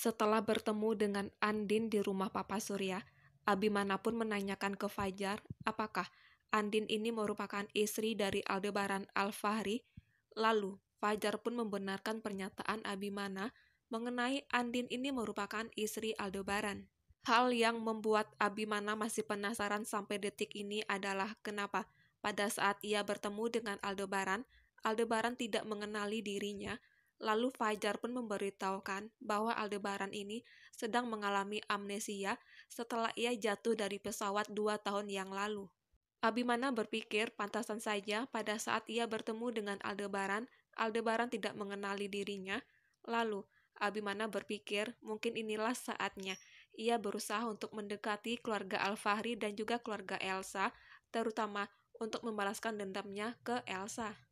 Setelah bertemu dengan Andin di rumah Papa Surya, Abimana pun menanyakan ke Fajar apakah Andin ini merupakan istri dari Aldebaran al Lalu, Fajar pun membenarkan pernyataan Abimana mengenai Andin ini merupakan istri Aldebaran. Hal yang membuat Abimana masih penasaran sampai detik ini adalah kenapa pada saat ia bertemu dengan Aldebaran, Aldebaran tidak mengenali dirinya, Lalu Fajar pun memberitahukan bahwa Aldebaran ini sedang mengalami amnesia setelah ia jatuh dari pesawat dua tahun yang lalu. Abimana berpikir pantasan saja pada saat ia bertemu dengan Aldebaran, Aldebaran tidak mengenali dirinya. Lalu, Abimana berpikir mungkin inilah saatnya. Ia berusaha untuk mendekati keluarga Alfahri dan juga keluarga Elsa, terutama untuk membalaskan dendamnya ke Elsa.